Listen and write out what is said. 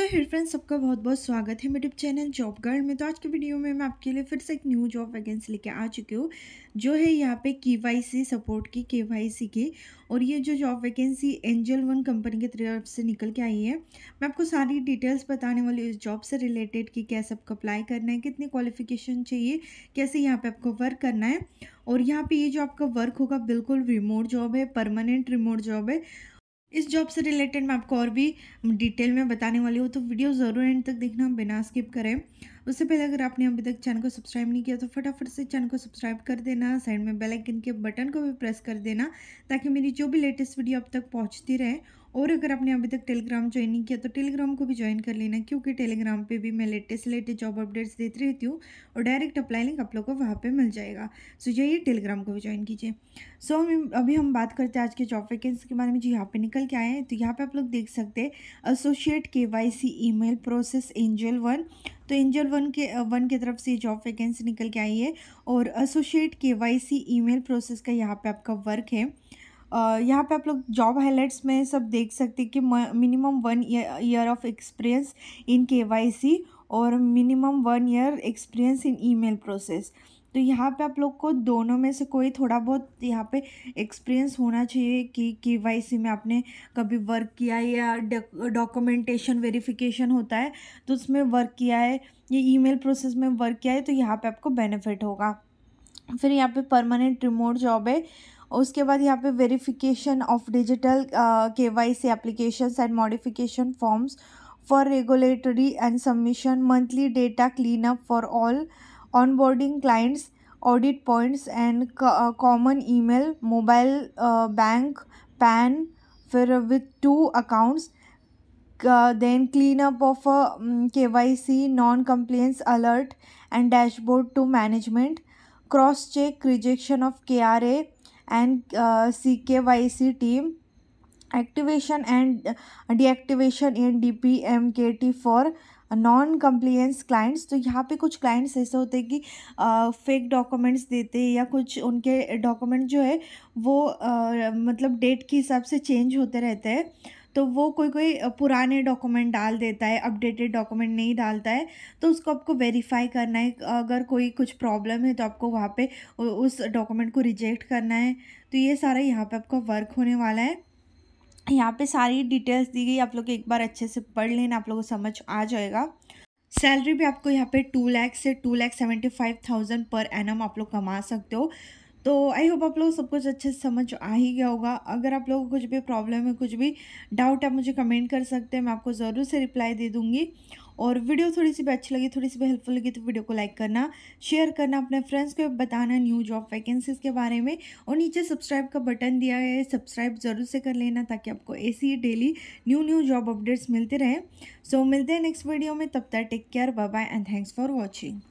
so head friends सबका बहुत बहुत स्वागत है मेरे चैनल जॉब गार्ड में तो आज के वीडियो में मैं आपके लिए फिर से एक न्यू जॉब वैकेंसी लेके आ चुकी हूँ जो है यहाँ पे के सपोर्ट की के की और ये जो job vacancy Angel One company की तरफ से निकल के आई है मैं आपको सारी डिटेल्स बताने वाली हूँ इस जॉब से रिलेटेड कि कैसे आपको अप्लाई करना है कितनी क्वालिफिकेशन चाहिए कैसे यहाँ पर आपको वर्क करना है और यहाँ पर ये जो आपका वर्क होगा बिल्कुल रिमोट जॉब है परमानेंट रिमोट जॉब है इस जॉब से रिलेटेड मैं आपको और भी डिटेल में बताने वाली हूँ तो वीडियो ज़रूर एंड तक देखना बिना स्किप करें उससे पहले अगर आपने अभी तक चैनल को सब्सक्राइब नहीं किया तो फटाफट से चैनल को सब्सक्राइब कर देना साइड में बेल आइकन के बटन को भी प्रेस कर देना ताकि मेरी जो भी लेटेस्ट वीडियो अब तक पहुँचती रहे और अगर आपने अभी तक टेलीग्राम ज्वाइन नहीं किया तो टेलीग्राम को भी ज्वाइन कर लेना क्योंकि टेलीग्राम पे भी मैं लेटेस्ट लेटेस्ट जॉब अपडेट्स देती रहती हूँ और डायरेक्ट अप्लाई लिंक आप लोग को वहाँ पे मिल जाएगा सो जाइए टेलीग्राम को भी ज्वाइन कीजिए सो हम अभी हम बात करते हैं आज के जॉब वैकेंसी के बारे में जो यहाँ पर निकल के आए हैं तो यहाँ पर आप लोग देख सकते हैं एसोशिएट तो K Y C email process Angel One तो एंजल वन के वन की तरफ से जॉब वैकेंसी निकल के आई है और associate K Y C email process का यहाँ पर आपका वर्क है यहाँ पे आप लोग जॉब हाईलाइट्स में सब देख सकते हैं कि minimum one year of experience in के और minimum one year experience in email process तो यहाँ पे आप लोग को दोनों में से कोई थोड़ा बहुत यहाँ पे एक्सपीरियंस होना चाहिए कि के वाई सी में आपने कभी वर्क किया है या डॉक्यूमेंटेशन वेरिफिकेशन होता है तो उसमें वर्क किया है ये ईमेल प्रोसेस में वर्क किया है तो यहाँ पे आपको बेनिफिट होगा फिर यहाँ पे परमानेंट रिमोट जॉब है उसके बाद यहाँ पे verification of digital K Y C application and modification forms for regulatory and submission monthly data clean up for all onboarding clients audit points and common email mobile bank PAN फिर with two accounts then clean up of K Y C non compliance alert and dashboard to management cross check rejection of K R A and C C K Y team activation and deactivation in D P M K T for non compliance clients तो यहाँ पे कुछ clients ऐसे होते हैं कि fake uh, documents देते हैं या कुछ उनके डॉक्यूमेंट जो है वो आ, uh, मतलब डेट के हिसाब से चेंज होते रहते हैं तो वो कोई कोई पुराने डॉक्यूमेंट डाल देता है अपडेटेड डॉक्यूमेंट नहीं डालता है तो उसको आपको वेरीफाई करना है अगर कोई कुछ प्रॉब्लम है तो आपको वहाँ पे उस डॉक्यूमेंट को रिजेक्ट करना है तो ये सारा यहाँ पे आपका वर्क होने वाला है यहाँ पे सारी डिटेल्स दी गई आप लोग एक बार अच्छे से पढ़ लेना आप लोगों को समझ आ जाएगा सैलरी भी आपको यहाँ पे टू लैख से two lakh seventy five thousand per annum आप लोग कमा सकते हो तो आई होप आप लोग सब कुछ अच्छे से समझ आ ही गया होगा अगर आप लोगों को कुछ भी प्रॉब्लम है कुछ भी डाउट आप मुझे कमेंट कर सकते हैं मैं आपको ज़रूर से रिप्लाई दे दूँगी और वीडियो थोड़ी सी भी अच्छी लगी थोड़ी सी भी हेल्पफुल लगी तो वीडियो को लाइक करना शेयर करना अपने फ्रेंड्स को बताना न्यू जॉब वैकेंसीज़ के बारे में और नीचे सब्सक्राइब का बटन दिया है सब्सक्राइब ज़रूर से कर लेना ताकि आपको ऐसी daily new new job updates मिलते रहें सो so, मिलते हैं नेक्स्ट वीडियो में तब तक take care bye bye and thanks for watching